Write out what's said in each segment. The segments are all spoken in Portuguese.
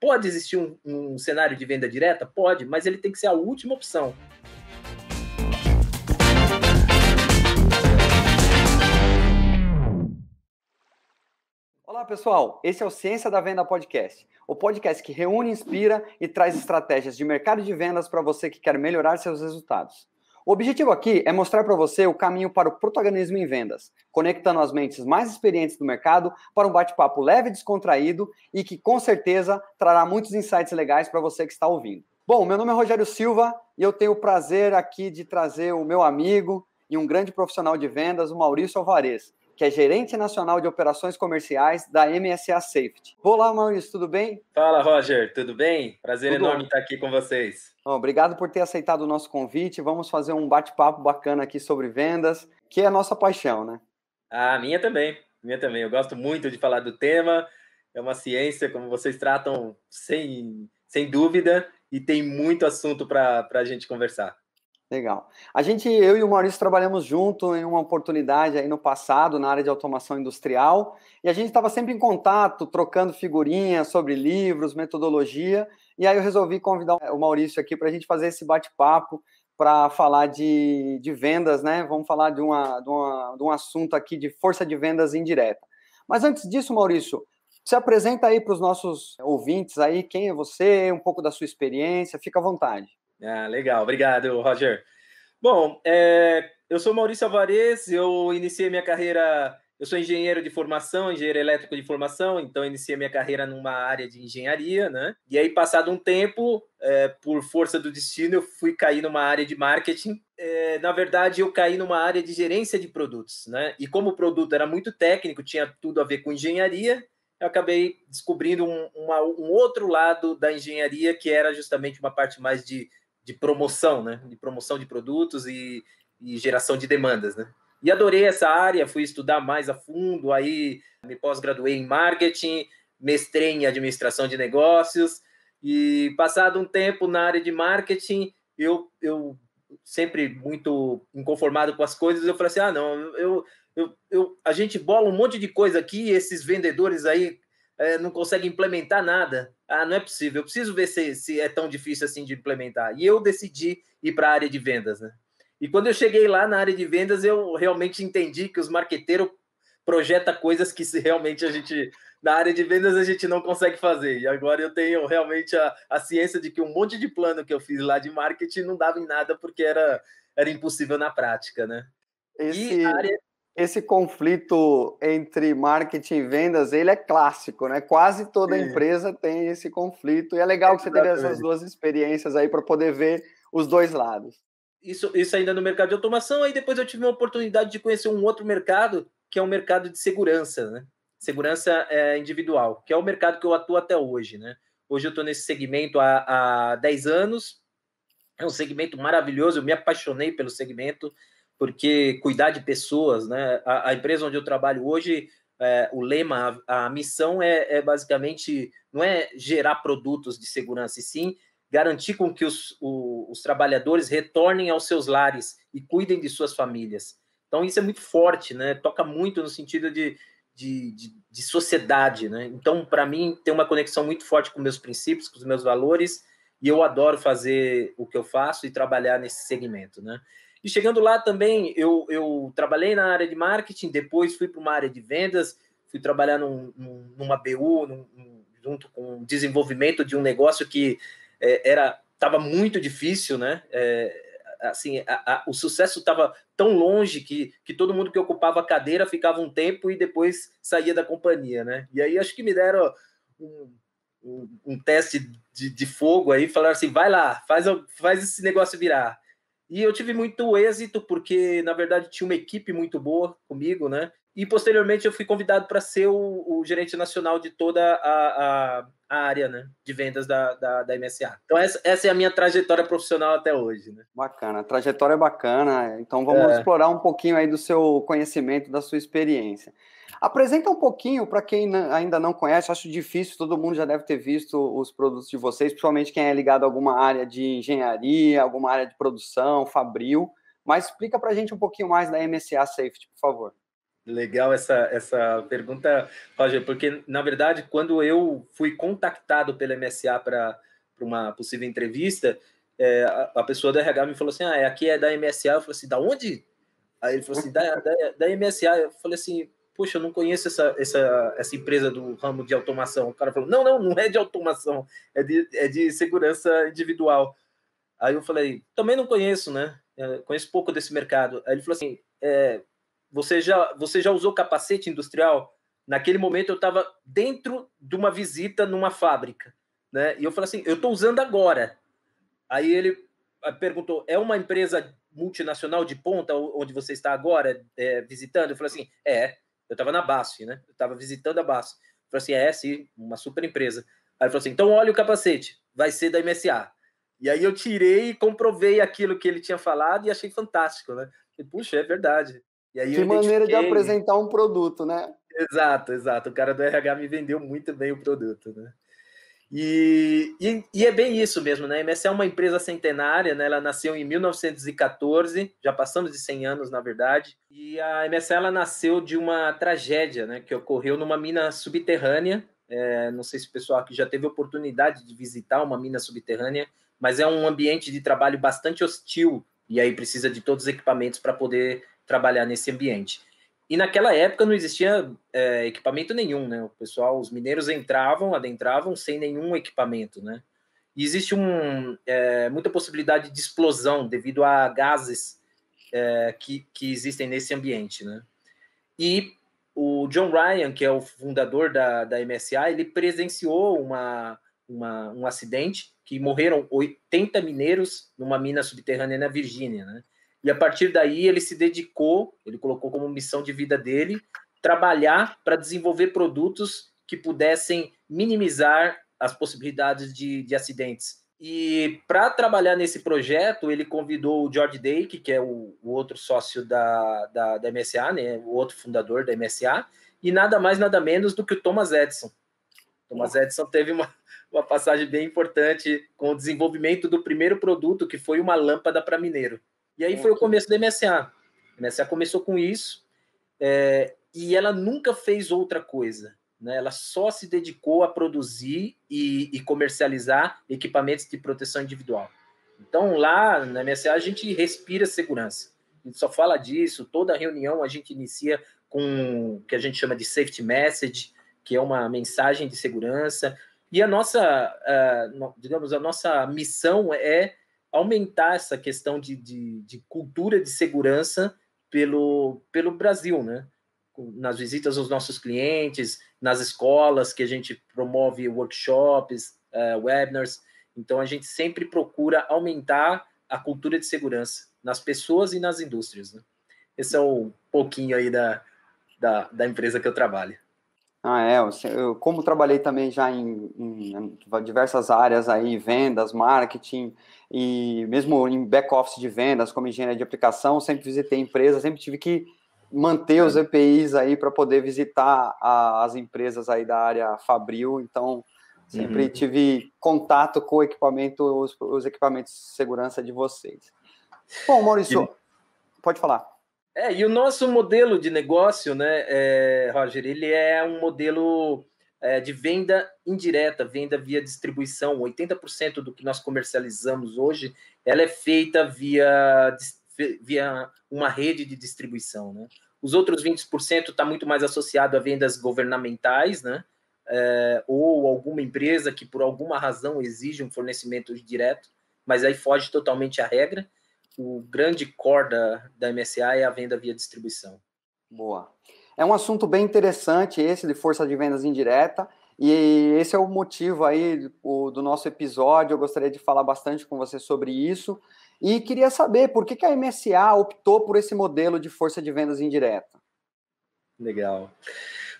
Pode existir um, um cenário de venda direta? Pode, mas ele tem que ser a última opção. Olá, pessoal. Esse é o Ciência da Venda Podcast, o podcast que reúne, inspira e traz estratégias de mercado de vendas para você que quer melhorar seus resultados. O objetivo aqui é mostrar para você o caminho para o protagonismo em vendas, conectando as mentes mais experientes do mercado para um bate-papo leve e descontraído e que com certeza trará muitos insights legais para você que está ouvindo. Bom, meu nome é Rogério Silva e eu tenho o prazer aqui de trazer o meu amigo e um grande profissional de vendas, o Maurício Alvarez que é gerente nacional de operações comerciais da MSA Safety. Olá, Maurício, tudo bem? Fala, Roger, tudo bem? Prazer tudo enorme bom. estar aqui com vocês. Bom, obrigado por ter aceitado o nosso convite. Vamos fazer um bate-papo bacana aqui sobre vendas, que é a nossa paixão, né? Ah, minha também. Minha também. Eu gosto muito de falar do tema. É uma ciência, como vocês tratam, sem, sem dúvida, e tem muito assunto para a gente conversar. Legal. A gente, eu e o Maurício, trabalhamos junto em uma oportunidade aí no passado, na área de automação industrial, e a gente estava sempre em contato, trocando figurinhas sobre livros, metodologia, e aí eu resolvi convidar o Maurício aqui para a gente fazer esse bate-papo para falar de, de vendas, né? Vamos falar de, uma, de, uma, de um assunto aqui de força de vendas indireta. Mas antes disso, Maurício, se apresenta aí para os nossos ouvintes aí, quem é você, um pouco da sua experiência, fica à vontade. Ah, legal, obrigado, Roger. Bom, é, eu sou Maurício Alvarez, eu iniciei minha carreira, eu sou engenheiro de formação, engenheiro elétrico de formação, então iniciei minha carreira numa área de engenharia, né? E aí, passado um tempo, é, por força do destino, eu fui cair numa área de marketing. É, na verdade, eu caí numa área de gerência de produtos, né? E como o produto era muito técnico, tinha tudo a ver com engenharia, eu acabei descobrindo um, uma, um outro lado da engenharia, que era justamente uma parte mais de de promoção, né? De promoção de produtos e, e geração de demandas, né? E adorei essa área, fui estudar mais a fundo, aí me pós-graduei em marketing, mestrei em administração de negócios e passado um tempo na área de marketing, eu, eu sempre muito inconformado com as coisas, eu falei assim, ah, não, eu, eu, eu, a gente bola um monte de coisa aqui, esses vendedores aí é, não conseguem implementar nada ah, não é possível, eu preciso ver se, se é tão difícil assim de implementar. E eu decidi ir para a área de vendas, né? E quando eu cheguei lá na área de vendas, eu realmente entendi que os marqueteiros projetam coisas que se realmente a gente, na área de vendas, a gente não consegue fazer. E agora eu tenho realmente a, a ciência de que um monte de plano que eu fiz lá de marketing não dava em nada porque era, era impossível na prática, né? Esse... E a área esse conflito entre marketing e vendas, ele é clássico, né? Quase toda Sim. empresa tem esse conflito. E é legal é que você teve essas duas experiências aí para poder ver os dois lados. Isso, isso ainda no mercado de automação. Aí depois eu tive uma oportunidade de conhecer um outro mercado, que é o um mercado de segurança, né? Segurança é, individual, que é o mercado que eu atuo até hoje, né? Hoje eu estou nesse segmento há, há 10 anos. É um segmento maravilhoso, eu me apaixonei pelo segmento porque cuidar de pessoas, né? A, a empresa onde eu trabalho hoje, é, o lema, a, a missão é, é, basicamente não é gerar produtos de segurança, e sim garantir com que os, o, os trabalhadores retornem aos seus lares e cuidem de suas famílias. Então isso é muito forte, né? Toca muito no sentido de, de, de, de sociedade, né? Então para mim tem uma conexão muito forte com meus princípios, com os meus valores e eu adoro fazer o que eu faço e trabalhar nesse segmento, né? E chegando lá também, eu, eu trabalhei na área de marketing, depois fui para uma área de vendas, fui trabalhar num, numa BU, num, junto com o desenvolvimento de um negócio que é, era estava muito difícil, né? É, assim, a, a, o sucesso estava tão longe que, que todo mundo que ocupava a cadeira ficava um tempo e depois saía da companhia, né? E aí acho que me deram um, um, um teste de, de, fogo aí, falaram assim, vai lá, faz, faz esse negócio virar. E eu tive muito êxito, porque na verdade tinha uma equipe muito boa comigo, né? E posteriormente eu fui convidado para ser o, o, gerente nacional de toda a, a, a área né? de vendas da, da, da MSA. Então, essa, essa, é a minha trajetória profissional até hoje. Né? Bacana, a trajetória é bacana. Então, vamos é. explorar um pouquinho aí do seu conhecimento, da sua experiência. Apresenta um pouquinho para quem ainda não conhece, acho difícil, todo mundo já deve ter visto os produtos de vocês, principalmente quem é ligado a alguma área de engenharia, alguma área de produção, fabril. Mas explica para a gente um pouquinho mais da MSA Safety, por favor. Legal essa, essa pergunta, Roger, porque, na verdade, quando eu fui contactado pela MSA para uma possível entrevista, é, a, a, pessoa da RH me falou assim, ah, é, aqui é da MSA. Eu falei assim, da onde? Aí ele falou assim, da, da, da MSA. Eu falei assim, poxa, eu não conheço essa, essa, essa empresa do ramo de automação. O cara falou, não, não, não é de automação, é de, é de segurança individual. Aí eu falei, também não conheço, né? Eu é, conheço pouco desse mercado. Aí ele falou assim, é, você, já, você já usou capacete industrial? Naquele momento eu estava dentro de uma visita numa fábrica, né? E eu falei assim, eu estou usando agora. Aí ele ah, perguntou, é uma empresa multinacional de ponta onde você está agora é, visitando? Eu falei assim, é. Eu estava na BASF, né? Eu estava visitando a BASF. falei assim, é, sim, uma super empresa. Aí ele falou assim, então olha o capacete, vai ser da MSA. E aí eu tirei e comprovei aquilo que ele tinha falado e achei fantástico, né? E, Puxa, é verdade. E aí que maneira de apresentar um produto, né? Exato, exato. O cara do RH me vendeu muito bem o produto, né? E, e, e, é bem isso mesmo, né? A MSC é uma empresa centenária, né? Ela nasceu em 1914, já passamos de 100 anos, na verdade. E a MSC ela nasceu de uma tragédia, né? Que ocorreu numa mina subterrânea. É, não sei se o pessoal aqui já teve oportunidade de visitar uma mina subterrânea, mas é um ambiente de trabalho bastante hostil e aí precisa de todos os equipamentos para poder trabalhar nesse ambiente. E naquela época não existia é, equipamento nenhum, né? O pessoal, os mineiros entravam, adentravam sem nenhum equipamento, né? E existe um, é, muita possibilidade de explosão devido a gases é, que, que existem nesse ambiente, né? E o John Ryan, que é o fundador da, da MSA, ele presenciou uma, uma, um acidente que morreram 80 mineiros numa mina subterrânea na Virgínia, né? E a partir daí ele se dedicou, ele colocou como missão de vida dele trabalhar para desenvolver produtos que pudessem minimizar as possibilidades de, de acidentes. E para trabalhar nesse projeto, ele convidou o George Dake, que é o, o outro sócio da, da, da, MSA, né? o outro fundador da MSA, e nada mais, nada menos do que o Thomas Edison. Thomas Edison teve uma, uma passagem bem importante com o desenvolvimento do primeiro produto, que foi uma lâmpada para mineiro. E aí foi o começo da MSA. A MSA começou com isso é, e ela nunca fez outra coisa. Né? Ela só se dedicou a produzir e, e comercializar equipamentos de proteção individual. Então, lá na MSA, a gente respira segurança. A gente só fala disso. Toda reunião a gente inicia com o que a gente chama de safety message, que é uma mensagem de segurança. E a nossa, digamos, a nossa missão é aumentar essa questão de, de, de cultura de segurança pelo, pelo Brasil, né? nas visitas aos nossos clientes, nas escolas que a gente promove workshops, uh, webinars. Então, a gente sempre procura aumentar a cultura de segurança nas pessoas e nas indústrias. Né? Esse é um pouquinho aí da, da, da empresa que eu trabalho. Ah, é. Eu, como trabalhei também já em, em, diversas áreas aí, vendas, marketing e mesmo em back office de vendas, como engenharia de aplicação, sempre visitei empresas, sempre tive que manter os EPIs aí para poder visitar a, as empresas aí da área Fabril. Então sempre uhum. tive contato com o equipamento, os, os, equipamentos de segurança de vocês. Bom, Maurício, e... pode falar. É, e o nosso modelo de negócio, né, é, Roger, ele é um modelo é, de venda indireta, venda via distribuição. 80% do que nós comercializamos hoje, ela é feita via, via uma rede de distribuição, né? Os outros 20% está muito mais associado a vendas governamentais, né? É, ou alguma empresa que por alguma razão exige um fornecimento direto, mas aí foge totalmente à regra o grande core da, da MSA é a venda via distribuição. Boa. É um assunto bem interessante esse de força de vendas indireta. E esse é o motivo aí do nosso episódio. Eu gostaria de falar bastante com você sobre isso. E queria saber por que, a MSA optou por esse modelo de força de vendas indireta. Legal.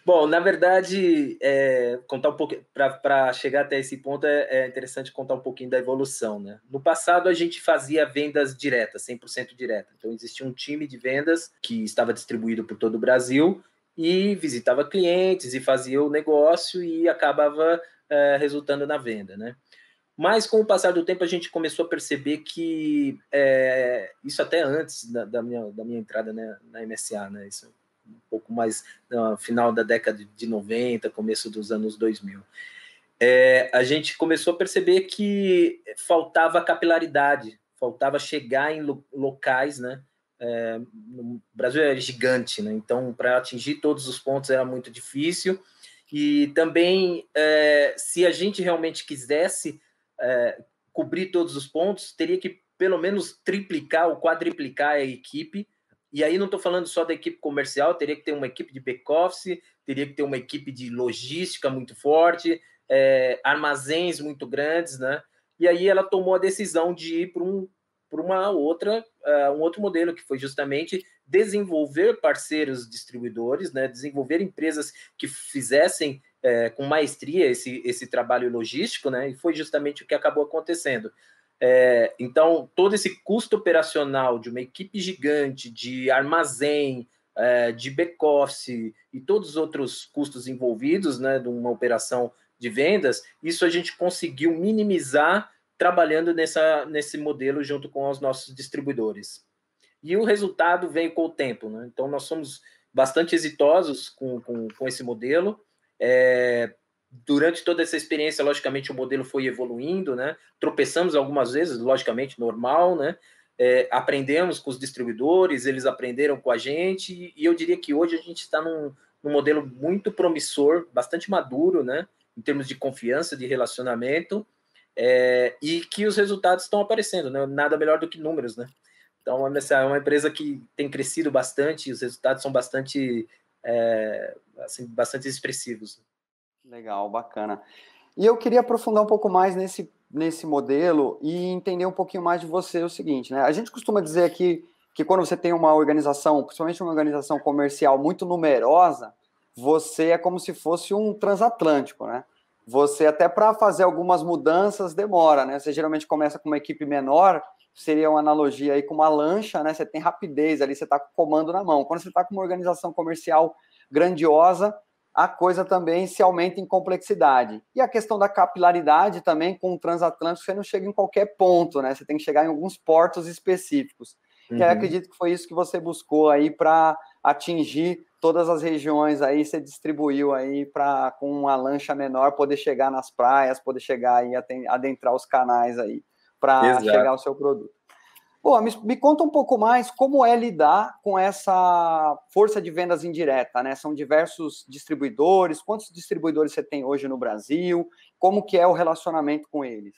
Bom, na verdade, é, contar um pouquinho para chegar até esse ponto é, é, interessante contar um pouquinho da evolução, né? No passado a gente fazia vendas diretas, 100% direta. Então existia um time de vendas que estava distribuído por todo o Brasil e visitava clientes e fazia o negócio e acabava é, resultando na venda, né? Mas com o passar do tempo a gente começou a perceber que é, isso até antes da, da, minha, da minha entrada né, na MSA, né? Isso um pouco mais no né, final da década de 90, começo dos anos 2000. É, a gente começou a perceber que faltava capilaridade, faltava chegar em locais, né? É, o Brasil é gigante, né? Então, para atingir todos os pontos era muito difícil. E também, é, se a gente realmente quisesse é, cobrir todos os pontos, teria que pelo menos triplicar ou quadriplicar a equipe e aí não estou falando só da equipe comercial, teria que ter uma equipe de back-office, teria que ter uma equipe de logística muito forte, é, armazéns muito grandes, né? E aí ela tomou a decisão de ir para um, para uma outra, uh, um outro modelo, que foi justamente desenvolver parceiros distribuidores, né? desenvolver empresas que fizessem é, com maestria esse, esse trabalho logístico, né? e foi justamente o que acabou acontecendo. É, então, todo esse custo operacional de uma equipe gigante, de armazém, é, de back-office e todos os outros custos envolvidos né, de uma operação de vendas, isso a gente conseguiu minimizar trabalhando nessa, nesse modelo junto com os nossos distribuidores. E o resultado veio com o tempo. Né? Então, nós somos bastante exitosos com, com, com esse modelo. É, durante toda essa experiência, logicamente, o modelo foi evoluindo, né? Tropeçamos algumas vezes, logicamente, normal, né? É, aprendemos com os distribuidores, eles aprenderam com a gente, e eu diria que hoje a gente está num, num modelo muito promissor, bastante maduro, né? Em termos de confiança, de relacionamento, é, e que os resultados estão aparecendo, né? Nada melhor do que números, né? Então, é essa é uma empresa que tem crescido bastante, os resultados são bastante, é, assim, bastante expressivos. Legal, bacana. E eu queria aprofundar um pouco mais nesse, nesse modelo e entender um pouquinho mais de você é o seguinte, né? A gente costuma dizer aqui que quando você tem uma organização, principalmente uma organização comercial muito numerosa, você é como se fosse um transatlântico, né? Você até para fazer algumas mudanças demora, né? Você geralmente começa com uma equipe menor, seria uma analogia aí com uma lancha, né? Você tem rapidez ali, você está com o comando na mão. Quando você está com uma organização comercial grandiosa, a coisa também se aumenta em complexidade. E a questão da capilaridade também, com o transatlântico, você não chega em qualquer ponto, né? Você tem que chegar em alguns portos específicos. Uhum. E aí uhum. acredito que foi isso que você buscou aí para atingir todas as regiões aí, você distribuiu aí para com uma lancha menor poder chegar nas praias, poder chegar aí adentrar os canais aí para chegar ao seu produto. Boa, me, me, conta um pouco mais como é lidar com essa força de vendas indireta, né? São diversos distribuidores, quantos distribuidores você tem hoje no Brasil? Como que é o relacionamento com eles?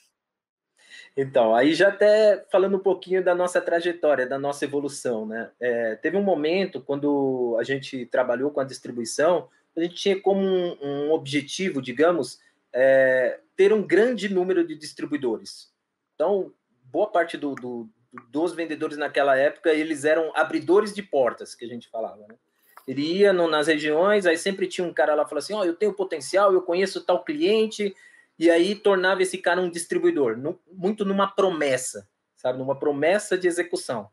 Então, aí já até falando um pouquinho da nossa trajetória, da nossa evolução, né? É, teve um momento quando a gente trabalhou com a distribuição, a gente tinha como um, um objetivo, digamos, é, ter um grande número de distribuidores. Então, boa parte do, do dos vendedores naquela época, eles eram abridores de portas, que a gente falava, né? Ele ia no, nas regiões, aí sempre tinha um cara lá falando assim, ó, oh, eu tenho potencial, eu conheço tal cliente, e aí tornava esse cara um distribuidor, no, muito numa promessa, sabe? Numa promessa de execução.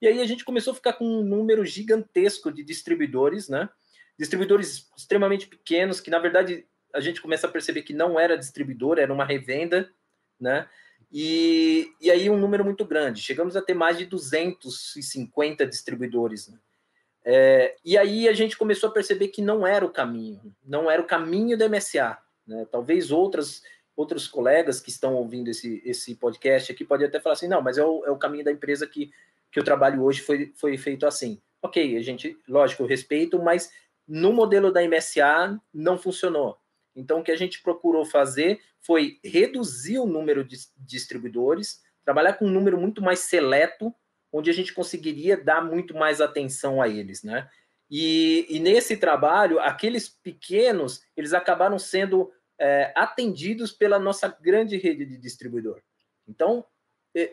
E aí a gente começou a ficar com um número gigantesco de distribuidores, né? Distribuidores extremamente pequenos, que na verdade a gente começa a perceber que não era distribuidor, era uma revenda, né? E, e aí um número muito grande. Chegamos a ter mais de 250 distribuidores. Né? É, e aí a gente começou a perceber que não era o caminho, não era o caminho da MSA. Né? Talvez outras outros colegas que estão ouvindo esse, esse podcast aqui podem até falar assim, não, mas é o, é o caminho da empresa que, que eu trabalho hoje foi, foi feito assim. Ok, a gente, lógico, eu respeito, mas no modelo da MSA não funcionou. Então, o que a gente procurou fazer foi reduzir o número de distribuidores, trabalhar com um número muito mais seleto, onde a gente conseguiria dar muito mais atenção a eles, né? E, e nesse trabalho, aqueles pequenos, eles acabaram sendo é, atendidos pela nossa grande rede de distribuidor. Então,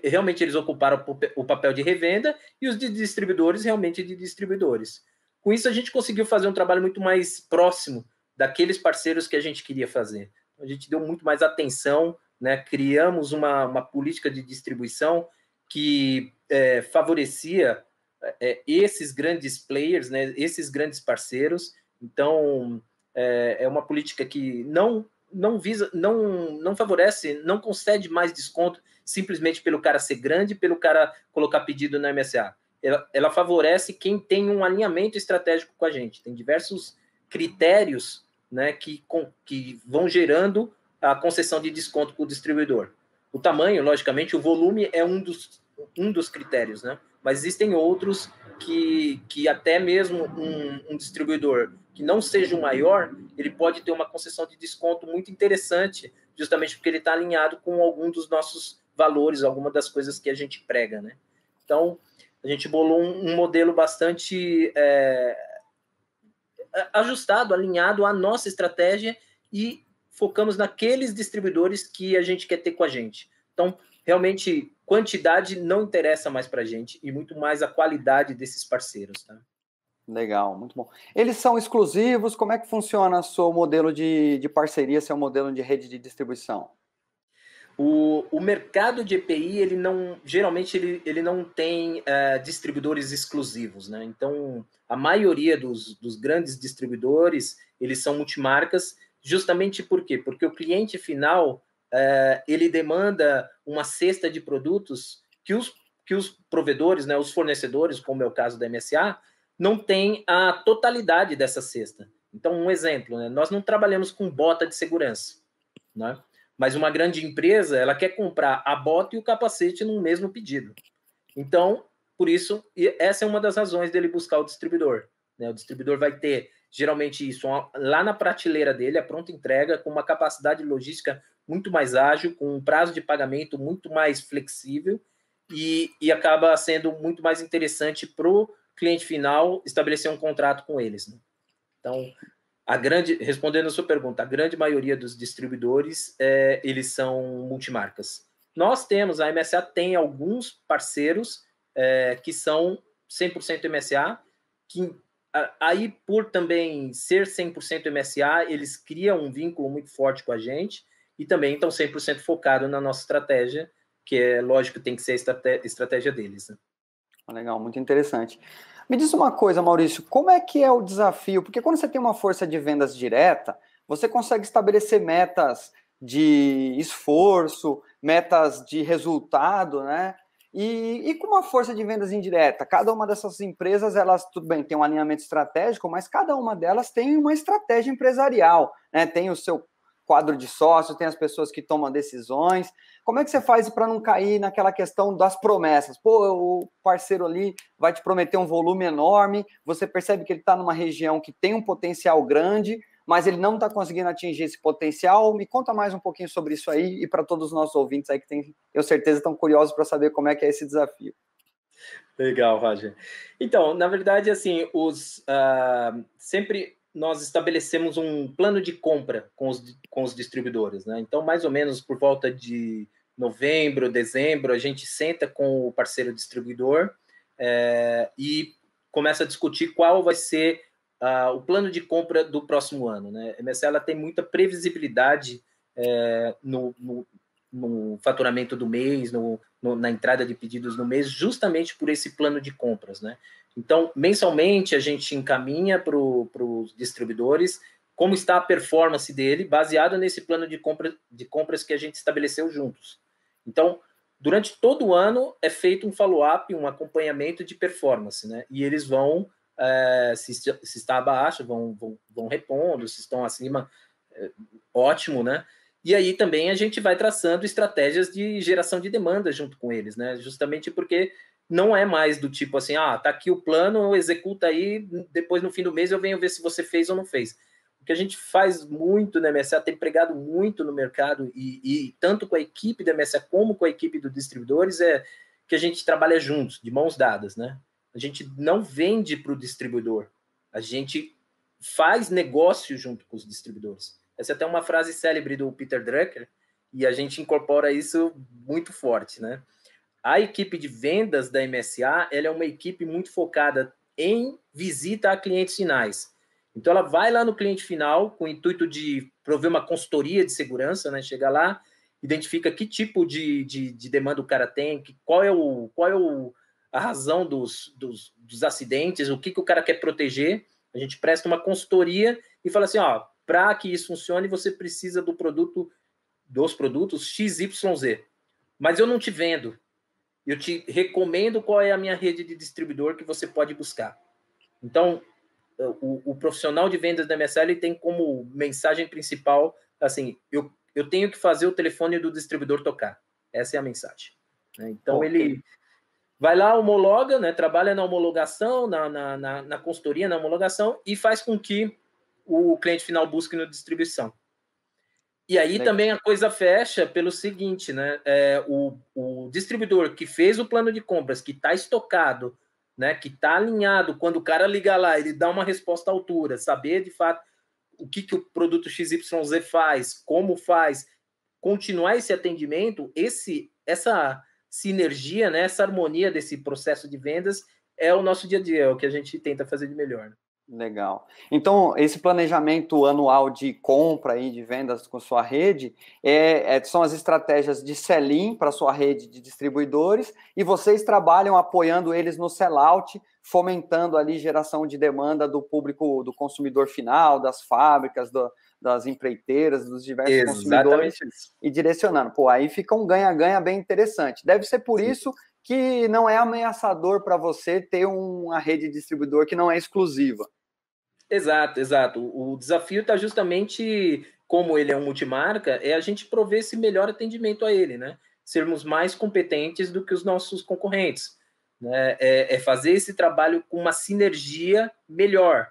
realmente eles ocuparam o papel de revenda e os de distribuidores realmente de distribuidores. Com isso, a gente conseguiu fazer um trabalho muito mais próximo daqueles parceiros que a gente queria fazer. Então, a gente deu muito mais atenção, né? criamos uma, uma política de distribuição que é, favorecia é, esses grandes players, né? esses grandes parceiros. Então, é, é uma política que não não visa, não, não favorece, não concede mais desconto simplesmente pelo cara ser grande, pelo cara colocar pedido na MSA. Ela, ela favorece quem tem um alinhamento estratégico com a gente. Tem diversos critérios né, que, com, que vão gerando a concessão de desconto para o distribuidor. O tamanho, logicamente, o volume é um dos, um dos critérios, né? mas existem outros que, que até mesmo um, um distribuidor que não seja o maior, ele pode ter uma concessão de desconto muito interessante, justamente porque ele está alinhado com algum dos nossos valores, alguma das coisas que a gente prega, né? Então, a gente bolou um, um modelo bastante é, ajustado, alinhado à nossa estratégia e focamos naqueles distribuidores que a gente quer ter com a gente. Então, realmente, quantidade não interessa mais para a gente e muito mais a qualidade desses parceiros. Tá? Legal, muito bom. Eles são exclusivos? Como é que funciona o seu modelo de, de parceria, seu modelo de rede de distribuição? O, o mercado de EPI, ele não, geralmente, ele, ele não tem é, distribuidores exclusivos, né? Então, a maioria dos, dos grandes distribuidores, eles são multimarcas, justamente por quê? Porque o cliente final, é, ele demanda uma cesta de produtos que os, que os provedores, né, os fornecedores, como é o caso da MSA, não tem a totalidade dessa cesta. Então, um exemplo, né? nós não trabalhamos com bota de segurança, né? Mas uma grande empresa, ela quer comprar a bota e o capacete no mesmo pedido. Então, por isso, essa é uma das razões dele buscar o distribuidor. Né? O distribuidor vai ter geralmente isso lá na prateleira dele, a pronta entrega, com uma capacidade logística muito mais ágil, com um prazo de pagamento muito mais flexível e, e acaba sendo muito mais interessante para o cliente final estabelecer um contrato com eles. Né? Então, a grande, respondendo a sua pergunta, a grande maioria dos distribuidores é, eles são multimarcas. Nós temos, a MSA tem alguns parceiros é, que são 100% MSA, que aí por também ser 100% MSA, eles criam um vínculo muito forte com a gente e também estão 100% focados na nossa estratégia, que é lógico tem que ser a estratégia deles. Né? Legal, muito interessante. Me diz uma coisa, Maurício, como é que é o desafio? Porque quando você tem uma força de vendas direta, você consegue estabelecer metas de esforço, metas de resultado, né? E, e, com uma força de vendas indireta, cada uma dessas empresas, elas, tudo bem, tem um alinhamento estratégico, mas cada uma delas tem uma estratégia empresarial, né? Tem o seu quadro de sócios, tem as pessoas que tomam decisões. Como é que você faz para não cair naquela questão das promessas? Pô, o parceiro ali vai te prometer um volume enorme, você percebe que ele está numa região que tem um potencial grande, mas ele não está conseguindo atingir esse potencial. Me conta mais um pouquinho sobre isso aí e para todos os nossos ouvintes aí que tem, eu certeza estão curiosos para saber como é que é esse desafio. Legal, Roger. Então, na verdade, assim, os uh, sempre nós estabelecemos um plano de compra com os, com os distribuidores. Né? Então, mais ou menos por volta de novembro, dezembro, a gente senta com o parceiro distribuidor é, e começa a discutir qual vai ser uh, o plano de compra do próximo ano. Né? A MSC ela tem muita previsibilidade é, no, no, no, faturamento do mês, no, no, na entrada de pedidos no mês, justamente por esse plano de compras, né? Então, mensalmente, a gente encaminha para os distribuidores como está a performance dele, baseado nesse plano de, compra, de compras que a gente estabeleceu juntos. Então, durante todo o ano é feito um follow-up, um acompanhamento de performance, né? E eles vão, é, se, se, está abaixo, vão, vão, vão repondo, se estão acima, é, ótimo, né? E aí também a gente vai traçando estratégias de geração de demanda junto com eles, né? Justamente porque não é mais do tipo assim, ah, tá aqui o plano, executa aí, depois no fim do mês eu venho ver se você fez ou não fez. O que a gente faz muito na MSA, tem pregado muito no mercado, e, e tanto com a equipe da MSA como com a equipe dos distribuidores, é que a gente trabalha juntos, de mãos dadas, né? A gente não vende para o distribuidor, a gente faz negócio junto com os distribuidores. Essa é até uma frase célebre do Peter Drucker, e a gente incorpora isso muito forte, né? A equipe de vendas da MSA, ela é uma equipe muito focada em visita a clientes finais. Então ela vai lá no cliente final com o intuito de prover uma consultoria de segurança, né? Chega lá, identifica que tipo de, de, de demanda o cara tem, que, qual é, o, qual é o, a razão dos, dos, dos acidentes, o que, que o cara quer proteger. A gente presta uma consultoria e fala assim, ó, para que isso funcione, você precisa do produto, dos produtos XYZ. Mas eu não te vendo. Eu te recomendo qual é a minha rede de distribuidor que você pode buscar. Então, o, o profissional de vendas da MSL tem como mensagem principal, assim, eu, eu tenho que fazer o telefone do distribuidor tocar. Essa é a mensagem. Né? Então, okay. ele vai lá, homologa, né, trabalha na homologação, na, na, na, na consultoria, na homologação, e faz com que o cliente final busque na distribuição. E aí Legal. também a coisa fecha pelo seguinte, né? É, o, o distribuidor que fez o plano de compras, que está estocado, né? Que está alinhado, quando o cara liga lá, ele dá uma resposta à altura, saber de fato o que, que o produto XYZ faz, como faz, continuar esse atendimento, esse essa sinergia, né, essa harmonia desse processo de vendas é o nosso dia a dia, é o que a gente tenta fazer de melhor. Legal. Então, esse planejamento anual de compra e de vendas com sua rede é, é são as estratégias de sell-in para sua rede de distribuidores e vocês trabalham apoiando eles no sell-out, fomentando ali geração de demanda do público, do consumidor final, das fábricas, do, das empreiteiras, dos diversos Exatamente consumidores e direcionando. Pô, aí fica um ganha-ganha bem interessante. Deve ser por Sim. isso que não é ameaçador para você ter uma rede de distribuidor que não é exclusiva. Exato, exato. O desafio está justamente, como ele é um multimarca, é a gente prover esse melhor atendimento a ele, né? Sermos mais competentes do que os nossos concorrentes. Né? É, é fazer esse trabalho com uma sinergia melhor.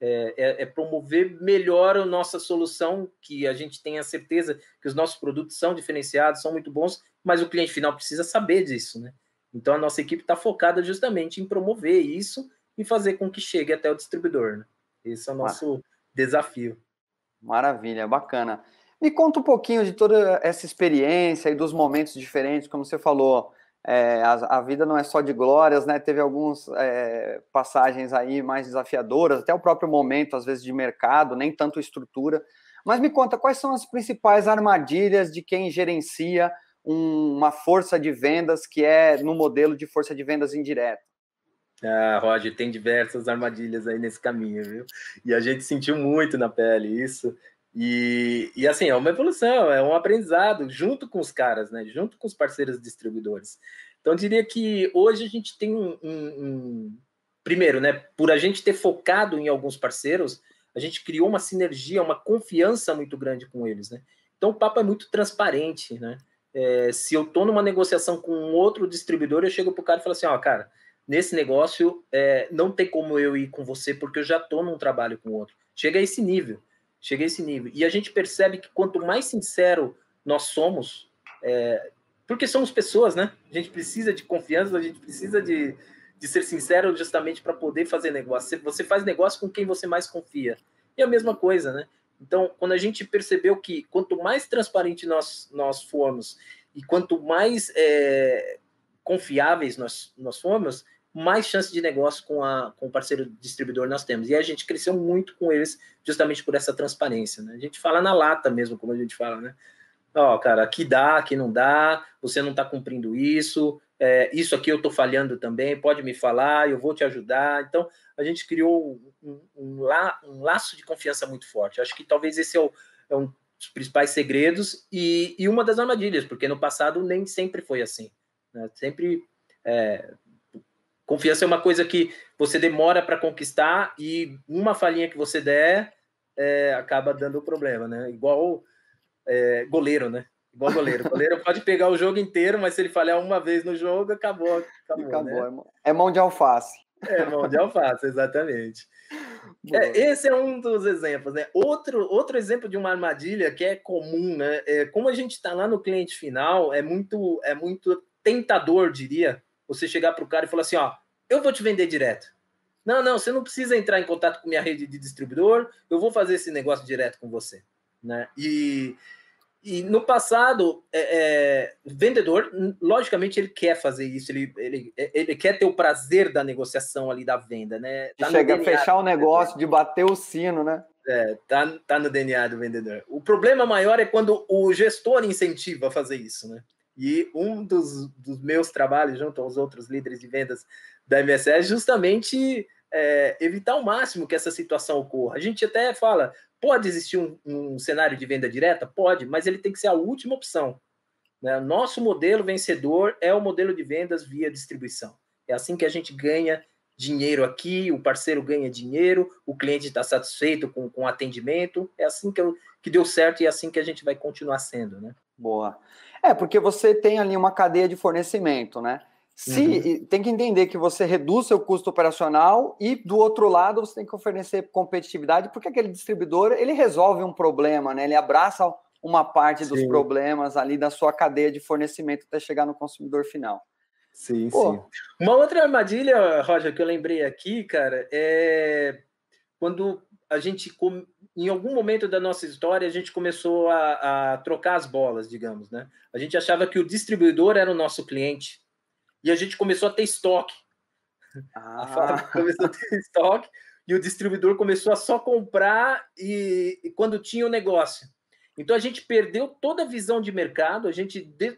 É, é, é, promover melhor a nossa solução, que a gente tenha certeza que os nossos produtos são diferenciados, são muito bons, mas o cliente final precisa saber disso, né? Então a nossa equipe está focada justamente em promover isso e fazer com que chegue até o distribuidor. Né? Esse é o nosso desafio. Maravilha, bacana. Me conta um pouquinho de toda essa experiência e dos momentos diferentes, como você falou, é, a, a, vida não é só de glórias, né? Teve algumas é, passagens aí mais desafiadoras, até o próprio momento, às vezes, de mercado, nem tanto estrutura. Mas me conta, quais são as principais armadilhas de quem gerencia um, uma força de vendas que é no modelo de força de vendas indireta? Ah, Roger, tem diversas armadilhas aí nesse caminho, viu? E a gente sentiu muito na pele isso. E, e assim, é uma evolução, é um aprendizado junto com os caras, né? Junto com os parceiros distribuidores. Então, eu diria que hoje a gente tem um, um, um. Primeiro, né? Por a gente ter focado em alguns parceiros, a gente criou uma sinergia, uma confiança muito grande com eles, né? Então, o papo é muito transparente, né? É, se eu tô numa negociação com um outro distribuidor, eu chego pro cara e falo assim: ó, oh, cara nesse negócio é, não tem como eu ir com você porque eu já estou num trabalho com outro. Chega a esse nível, chega a esse nível. E a gente percebe que quanto mais sincero nós somos, é, porque somos pessoas, né? A gente precisa de confiança, a gente precisa de, de ser sincero justamente para poder fazer negócio. Você faz negócio com quem você mais confia. E a mesma coisa, né? Então, quando a gente percebeu que quanto mais transparente nós, nós formos e quanto mais é, confiáveis nós, nós formos, mais chance de negócio com, a, com o parceiro distribuidor nós temos. E a gente cresceu muito com eles justamente por essa transparência. Né? A gente fala na lata mesmo, como a gente fala, né? Ó, oh, cara, aqui dá, aqui não dá, você não está cumprindo isso, é, isso aqui eu estou falhando também, pode me falar, eu vou te ajudar. Então, a gente criou um, um, la, um laço de confiança muito forte. Acho que talvez esse é, o, é um dos principais segredos e, e, uma das armadilhas, porque no passado nem sempre foi assim. Né? Sempre é, Confiança é uma coisa que você demora para conquistar e uma falhinha que você der é, acaba dando problema, né? Igual é, goleiro, né? Igual goleiro. goleiro pode pegar o jogo inteiro, mas se ele falhar uma vez no jogo, acabou. Acabou, acabou né? é mão é de alface. É mão de alface, exatamente. É, esse é um dos exemplos, né? Outro, outro exemplo de uma armadilha que é comum, né? É, como a gente está lá no cliente final, é muito, é muito tentador, diria, você chegar para o cara e falar assim: ó, eu vou te vender direto. Não, não, você não precisa entrar em contato com minha rede de distribuidor, eu vou fazer esse negócio direto com você. Né? E, e no passado, é, é, vendedor, logicamente, ele quer fazer isso, ele, ele, ele quer ter o prazer da negociação ali, da venda, né? Tá de fechar o negócio, de bater o sino, né? É, tá, tá no DNA do vendedor. O problema maior é quando o gestor incentiva a fazer isso, né? E um dos, dos meus trabalhos, junto aos outros líderes de vendas da MSE, é justamente é, evitar ao máximo que essa situação ocorra. A gente até fala, pode existir um, um, cenário de venda direta? Pode, mas ele tem que ser a última opção. Né? Nosso modelo vencedor é o modelo de vendas via distribuição. É assim que a gente ganha dinheiro aqui, o parceiro ganha dinheiro, o cliente está satisfeito com, com o atendimento. É assim que, eu, que deu certo e é assim que a gente vai continuar sendo. Né? Boa. É, porque você tem ali uma cadeia de fornecimento, né? Se, uhum. Tem que entender que você reduz seu custo operacional e, do outro lado, você tem que oferecer competitividade, porque aquele distribuidor ele resolve um problema, né? ele abraça uma parte sim. dos problemas ali da sua cadeia de fornecimento até chegar no consumidor final. Sim, Pô. sim. Uma outra armadilha, Roger, que eu lembrei aqui, cara, é quando a gente em algum momento da nossa história a gente começou a, a, trocar as bolas, digamos, né? A gente achava que o distribuidor era o nosso cliente e a gente começou a ter estoque. Ah. A fábrica começou a ter estoque e o distribuidor começou a só comprar e, e quando tinha o negócio. Então a gente perdeu toda a visão de mercado, a gente de,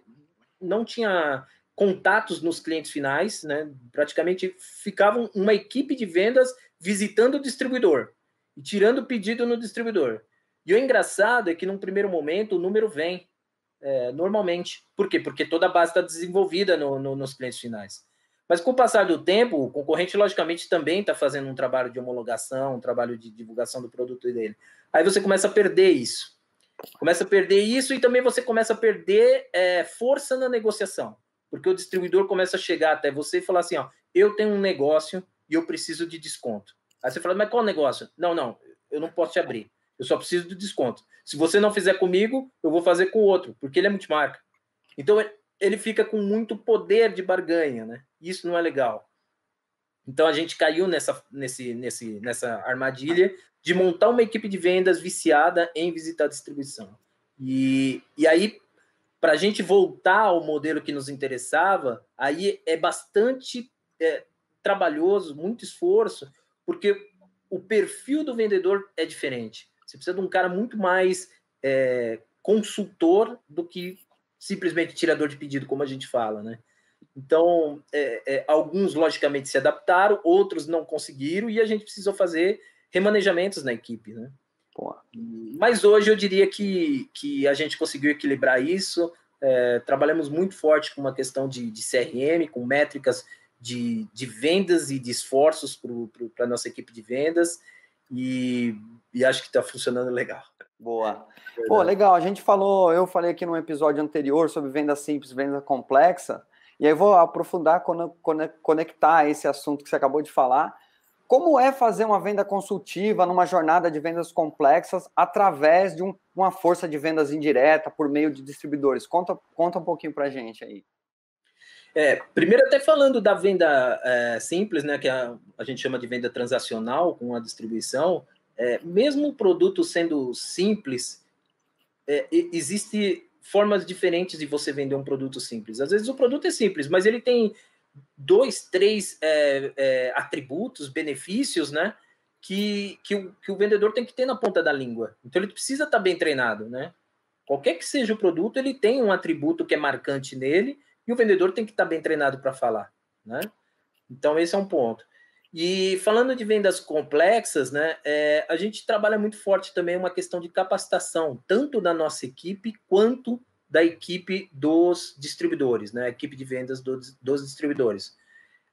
não tinha contatos nos clientes finais, né? Praticamente ficava uma equipe de vendas visitando o distribuidor e tirando o pedido no distribuidor. E o engraçado é que, num primeiro momento, o número vem é, normalmente. Por quê? Porque toda a base está desenvolvida no, no, nos clientes finais. Mas com o passar do tempo, o concorrente, logicamente, também está fazendo um trabalho de homologação, um trabalho de divulgação do produto dele. Aí você começa a perder isso. Começa a perder isso e também você começa a perder é, força na negociação. Porque o distribuidor começa a chegar até você e falar assim: ó, eu tenho um negócio e eu preciso de desconto. Aí você fala, mas qual o negócio? Não, não, eu não posso te abrir. Eu só preciso do desconto. Se você não fizer comigo, eu vou fazer com o outro, porque ele é multimarca. Então é, ele fica com muito poder de barganha, né? Isso não é legal. Então a gente caiu nessa, nesse, nesse, nessa armadilha de montar uma equipe de vendas viciada em visitar a distribuição. E, e aí, para a gente voltar ao modelo que nos interessava, aí é bastante é, trabalhoso, muito esforço, porque o perfil do vendedor é diferente. Você precisa de um cara muito mais é, consultor do que simplesmente tirador de pedido, como a gente fala, né? Então, é, é, alguns logicamente se adaptaram, outros não conseguiram, e a gente precisou fazer remanejamentos na equipe, né? Mas hoje eu diria que, que a gente conseguiu equilibrar isso. É, trabalhamos muito forte com uma questão de, de CRM, com métricas de, de vendas e de esforços para a nossa equipe de vendas e, e acho que está funcionando legal. Boa. É Pô, legal. A gente falou, eu falei aqui no episódio anterior sobre venda simples, venda complexa, e aí vou aprofundar, conectar esse assunto que você acabou de falar. Como é fazer uma venda consultiva numa jornada de vendas complexas através de um, uma força de vendas indireta por meio de distribuidores? Conta, conta um pouquinho para gente aí. É, primeiro, até falando da venda é, simples, né, que a, a, gente chama de venda transacional com a distribuição, é, mesmo o produto sendo simples, é, existe formas diferentes de você vender um produto simples. Às vezes o produto é simples, mas ele tem dois, três é, é, atributos, benefícios, né, que, que o, que o vendedor tem que ter na ponta da língua. Então ele precisa estar tá bem treinado, né? Qualquer que seja o produto, ele tem um atributo que é marcante nele e o vendedor tem que estar tá bem treinado para falar, né? Então, esse é um ponto. E falando de vendas complexas, né, é, a gente trabalha muito forte também uma questão de capacitação, tanto da nossa equipe quanto da equipe dos distribuidores, né, a equipe de vendas dos dos distribuidores.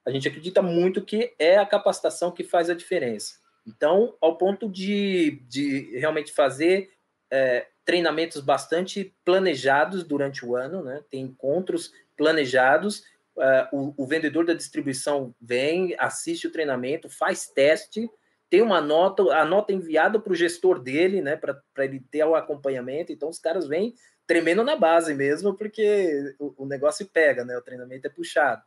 A gente acredita muito que é a capacitação que faz a diferença. Então, ao ponto de, de realmente fazer é, treinamentos bastante planejados durante o ano, né, tem encontros planejados. Uh, o, o, vendedor da distribuição vem, assiste o treinamento, faz teste, tem uma nota, a nota é enviada para o gestor dele, né, para ele ter o acompanhamento. Então, os caras vêm tremendo na base mesmo, porque o, o negócio pega, né, o treinamento é puxado.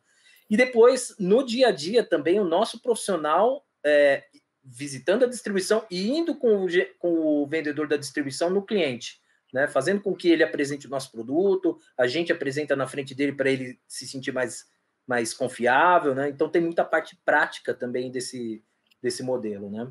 E depois, no dia a dia também, o nosso profissional é, visitando a distribuição e indo com o, com o vendedor da distribuição no cliente né? fazendo com que ele apresente o nosso produto, a gente apresenta na frente dele para ele se sentir mais, mais confiável. Né? Então, tem muita parte prática também desse, desse modelo. Né?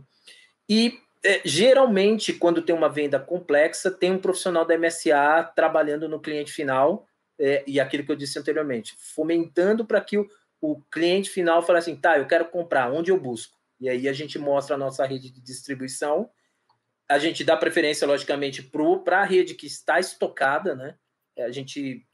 E é, geralmente, quando tem uma venda complexa, tem um profissional da MSA trabalhando no cliente final, é, e aquilo que eu disse anteriormente, fomentando para que o, o cliente final fale assim: tá, eu quero comprar, onde eu busco? E aí a gente mostra a nossa rede de distribuição a gente dá preferência, logicamente, para a rede que está estocada, né? É, a gente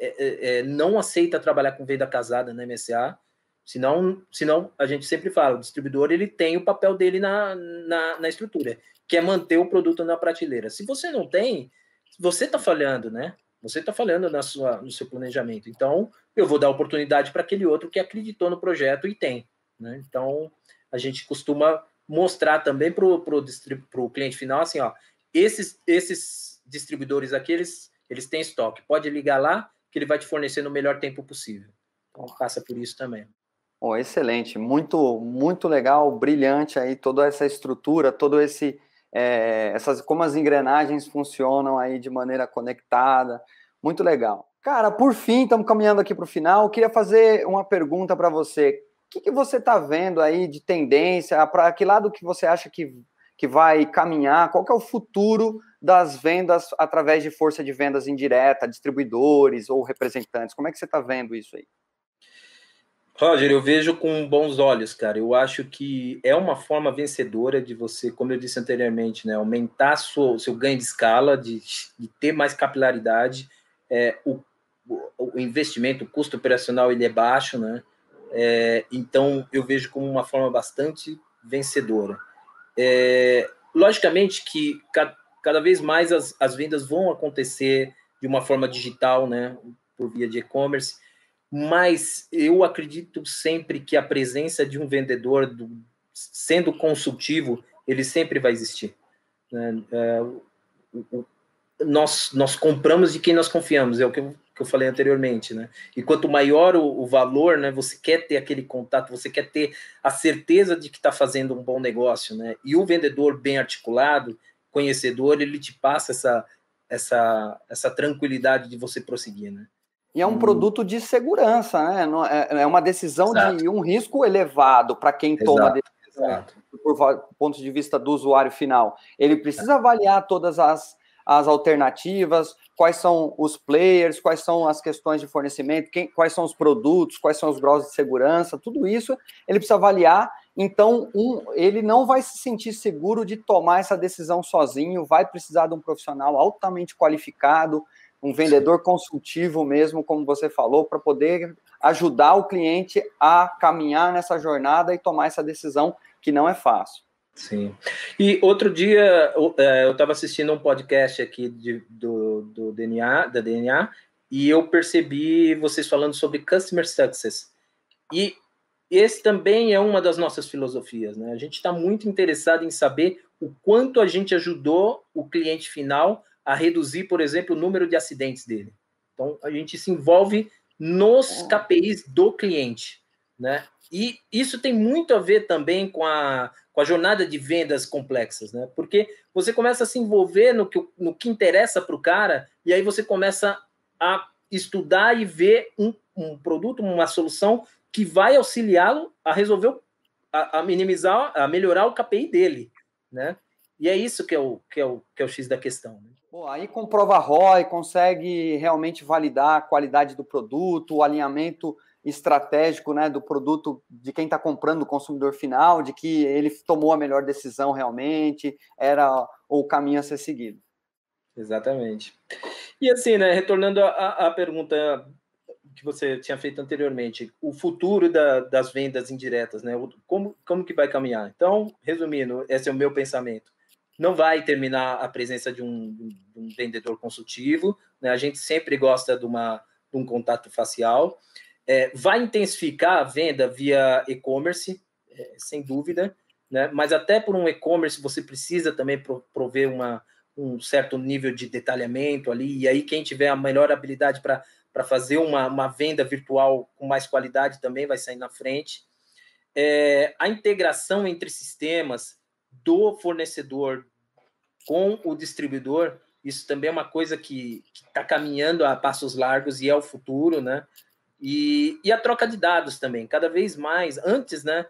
é, é, é, não aceita trabalhar com venda casada na MSA, senão, senão a gente sempre fala, o distribuidor ele tem o papel dele na, na, na estrutura, que é manter o produto na prateleira. Se você não tem, você está falhando, né? Você está falhando na sua, no seu planejamento. Então, eu vou dar oportunidade para aquele outro que acreditou no projeto e tem. Né? Então, a gente costuma mostrar também para o cliente final assim, ó, esses, esses distribuidores aqui, eles, eles têm estoque. Pode ligar lá que ele vai te fornecer no melhor tempo possível. Então passa por isso também. Oh, excelente, muito, muito legal, brilhante aí toda essa estrutura, todo esse é, essas como as engrenagens funcionam aí de maneira conectada, muito legal. Cara, por fim, estamos caminhando aqui para o final. Queria fazer uma pergunta para você que, que você está vendo aí de tendência? Para que lado que você acha que, que vai caminhar? Qual que é o futuro das vendas através de força de vendas indireta, distribuidores ou representantes? Como é que você está vendo isso aí? Roger, eu vejo com bons olhos, cara. Eu acho que é uma forma vencedora de você, como eu disse anteriormente, né, aumentar seu ganho de escala, de, de ter mais capilaridade. É, o, o investimento, o custo operacional ele é baixo, né? É, então, eu vejo como uma forma bastante vencedora. É, logicamente que ca cada vez mais as, as vendas vão acontecer de uma forma digital, né, por via de e-commerce, mas eu acredito sempre que a presença de um vendedor, do, sendo consultivo, ele sempre vai existir. Né. É, o, o, nós, nós compramos de quem nós confiamos, é o que eu que eu falei anteriormente, né? E quanto maior o, o valor, né? Você quer ter aquele contato, você quer ter a certeza de que está fazendo um bom negócio, né? E o vendedor bem articulado, conhecedor, ele te passa essa essa essa tranquilidade de você prosseguir, né? E é um hum. produto de segurança, né? É, é, é uma decisão Exato. de um risco elevado para quem Exato. toma a decisão, Exato. por ponto de vista do usuário final. Ele precisa é. avaliar todas as as alternativas, quais são os players, quais são as questões de fornecimento, quem, quais são os produtos, quais são os graus de segurança, tudo isso ele precisa avaliar. Então, um, ele não vai se sentir seguro de tomar essa decisão sozinho, vai precisar de um profissional altamente qualificado, um vendedor consultivo mesmo, como você falou, para poder ajudar o cliente a caminhar nessa jornada e tomar essa decisão que não é fácil. Sim. E outro dia é, eu estava assistindo um podcast aqui de, do, do DNA, da DNA, e eu percebi vocês falando sobre customer success. E esse também é uma das nossas filosofias, né? A gente está muito interessado em saber o quanto a gente ajudou o cliente final a reduzir, por exemplo, o número de acidentes dele. Então, a gente se envolve nos é. KPIs do cliente. Né? E isso tem muito a ver também com a, com a jornada de vendas complexas, né? porque você começa a se envolver no que, no que interessa para o cara e aí você começa a estudar e ver um, um produto, uma solução que vai auxiliá-lo a resolver, a, a, minimizar, a melhorar o KPI dele. Né? E é isso que é o, que é o, que é o X da questão. Né? aí comprova ROI, consegue realmente validar a qualidade do produto, o alinhamento estratégico né, do produto de quem está comprando o consumidor final, de que ele tomou a melhor decisão realmente, era o caminho a ser seguido. Exatamente. E assim, né, retornando à, pergunta que você tinha feito anteriormente, o futuro da, das vendas indiretas, né? Como, como que vai caminhar? Então, resumindo, esse é o meu pensamento. Não vai terminar a presença de um, de um vendedor consultivo, né? A gente sempre gosta de, uma, de um contato facial. É, vai intensificar a venda via e-commerce, é, sem dúvida, né? mas até por um e-commerce você precisa também pro, prover uma, um certo nível de detalhamento ali, e aí quem tiver a melhor habilidade para fazer uma, uma venda virtual com mais qualidade também vai sair na frente. É, a integração entre sistemas do fornecedor com o distribuidor, isso também é uma coisa que está caminhando a passos largos e é o futuro, né? E, e a troca de dados também, cada vez mais. Antes, né,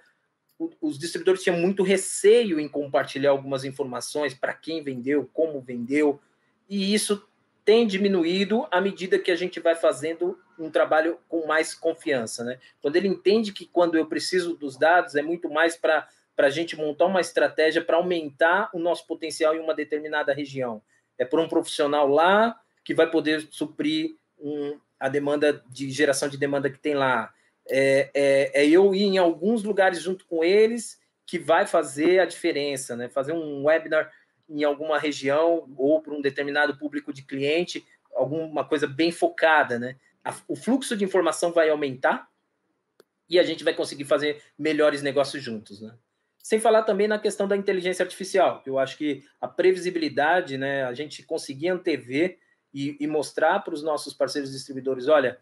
os distribuidores tinham muito receio em compartilhar algumas informações para quem vendeu, como vendeu, e isso tem diminuído à medida que a gente vai fazendo um trabalho com mais confiança. Né? Quando ele entende que quando eu preciso dos dados, é muito mais para a gente montar uma estratégia para aumentar o nosso potencial em uma determinada região. É por um profissional lá que vai poder suprir um, a demanda de geração de demanda que tem lá, é, é, é, eu ir em alguns lugares junto com eles que vai fazer a diferença, né? Fazer um webinar em alguma região ou para um determinado público de cliente, alguma coisa bem focada, né? A, o fluxo de informação vai aumentar e a gente vai conseguir fazer melhores negócios juntos, né? Sem falar também na questão da inteligência artificial, que eu acho que a previsibilidade, né? A gente conseguir antever e, e mostrar para os nossos parceiros distribuidores: olha,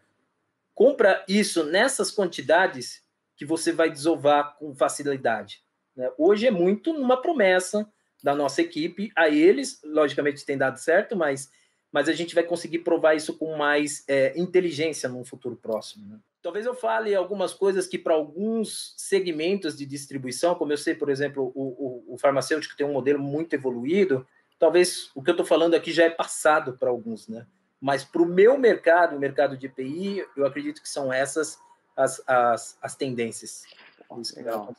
compra isso nessas quantidades que você vai desovar com facilidade. Né? Hoje é muito uma promessa da nossa equipe a eles, logicamente tem dado certo, mas, mas a gente vai conseguir provar isso com mais é, inteligência num futuro próximo. Né? Talvez eu fale algumas coisas que para alguns segmentos de distribuição, como eu sei, por exemplo, o, o, o farmacêutico tem um modelo muito evoluído, talvez o que eu estou falando aqui já é passado para alguns, né? Mas para o meu mercado, o mercado de EPI, eu acredito que são essas as, as, as tendências. Legal.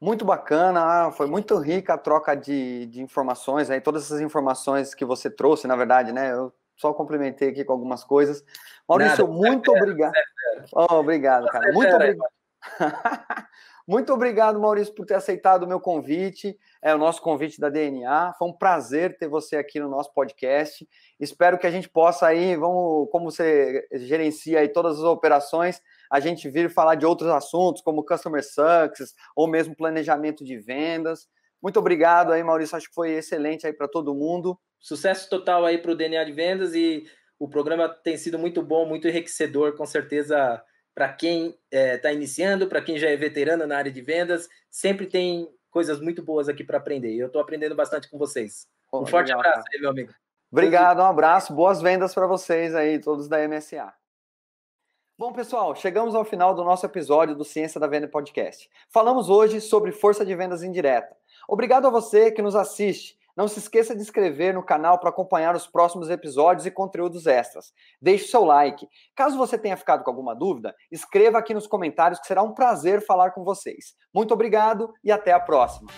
Muito bacana, ah, foi muito rica a troca de, de informações, aí todas essas informações que você trouxe, na verdade, né? Eu só complementei aqui com algumas coisas. Maurício, Nada, muito é obrigado. É oh, obrigado, tá cara. Muito obrigado. Muito obrigado, Maurício, por ter aceitado o meu convite, é o nosso convite da DNA. Foi um prazer ter você aqui no nosso podcast. Espero que a gente possa aí, vamos, como você gerencia aí todas as operações, a gente vir falar de outros assuntos, como customer success ou mesmo planejamento de vendas. Muito obrigado aí, Maurício. Acho que foi excelente aí para todo mundo. Sucesso total aí para o DNA de vendas e o programa tem sido muito bom, muito enriquecedor, com certeza para quem está é, tá iniciando, para quem já é veterano na área de vendas, sempre tem coisas muito boas aqui para aprender. Eu estou aprendendo bastante com vocês. Um forte Obrigado. abraço aí, meu amigo. Obrigado, um abraço, boas vendas para vocês aí, todos da MSA. Bom, pessoal, chegamos ao final do nosso episódio do Ciência da Venda Podcast. Falamos hoje sobre força de vendas indireta. Obrigado a você que nos assiste não se esqueça de inscrever no canal para acompanhar os próximos episódios e conteúdos extras. Deixe seu like. Caso você tenha ficado com alguma dúvida, escreva aqui nos comentários que será um prazer falar com vocês. Muito obrigado e até a próxima.